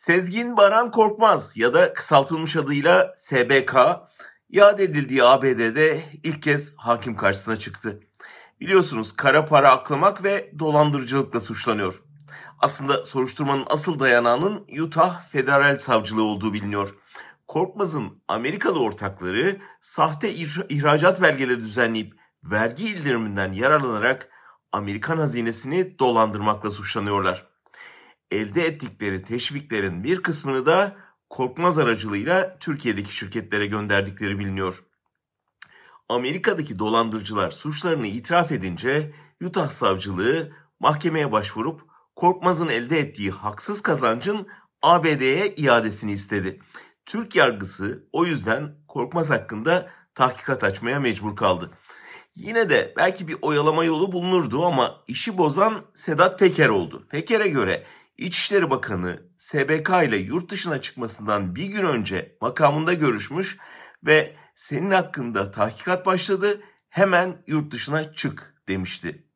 Sezgin Baran Korkmaz ya da kısaltılmış adıyla SBK yad edildiği ABD'de ilk kez hakim karşısına çıktı. Biliyorsunuz kara para aklamak ve dolandırıcılıkla suçlanıyor. Aslında soruşturmanın asıl dayanağının Utah Federal Savcılığı olduğu biliniyor. Korkmaz'ın Amerikalı ortakları sahte ihracat belgeleri düzenleyip vergi ildiriminden yararlanarak Amerikan hazinesini dolandırmakla suçlanıyorlar elde ettikleri teşviklerin bir kısmını da Korkmaz aracılığıyla Türkiye'deki şirketlere gönderdikleri biliniyor. Amerika'daki dolandırıcılar suçlarını itiraf edince Utah savcılığı mahkemeye başvurup Korkmaz'ın elde ettiği haksız kazancın ABD'ye iadesini istedi. Türk yargısı o yüzden Korkmaz hakkında tahkikat açmaya mecbur kaldı. Yine de belki bir oyalama yolu bulunurdu ama işi bozan Sedat Peker oldu. Peker'e göre İçişleri Bakanı SBK ile yurt dışına çıkmasından bir gün önce makamında görüşmüş ve senin hakkında tahkikat başladı hemen yurt dışına çık demişti.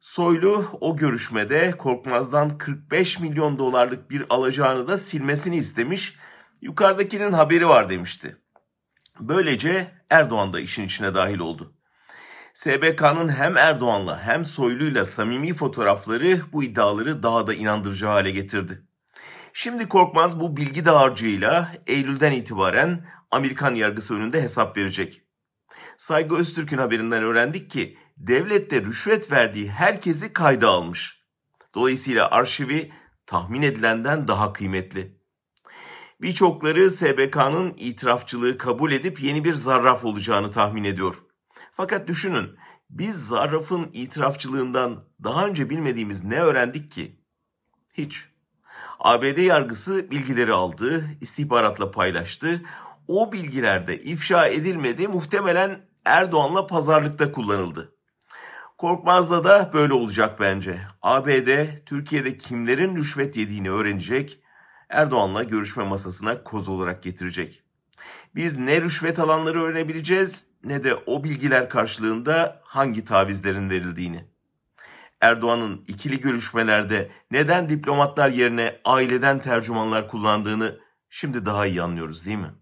Soylu o görüşmede Korkmaz'dan 45 milyon dolarlık bir alacağını da silmesini istemiş. Yukarıdakinin haberi var demişti. Böylece Erdoğan da işin içine dahil oldu. SBK'nın hem Erdoğan'la hem Soylu'yla samimi fotoğrafları bu iddiaları daha da inandırıcı hale getirdi. Şimdi Korkmaz bu bilgi dağarcığıyla Eylül'den itibaren Amerikan yargısı önünde hesap verecek. Saygı Öztürk'ün haberinden öğrendik ki devlette de rüşvet verdiği herkesi kayda almış. Dolayısıyla arşivi tahmin edilenden daha kıymetli. Birçokları SBK'nın itirafçılığı kabul edip yeni bir zarraf olacağını tahmin ediyor. Fakat düşünün biz zarrafın itirafçılığından daha önce bilmediğimiz ne öğrendik ki? Hiç. ABD yargısı bilgileri aldı, istihbaratla paylaştı. O bilgilerde ifşa edilmedi, muhtemelen Erdoğan'la pazarlıkta kullanıldı. Korkmaz'da da böyle olacak bence. ABD Türkiye'de kimlerin rüşvet yediğini öğrenecek, Erdoğan'la görüşme masasına koz olarak getirecek. Biz ne rüşvet alanları öğrenebileceğiz ne de o bilgiler karşılığında hangi tavizlerin verildiğini. Erdoğan'ın ikili görüşmelerde neden diplomatlar yerine aileden tercümanlar kullandığını şimdi daha iyi anlıyoruz değil mi?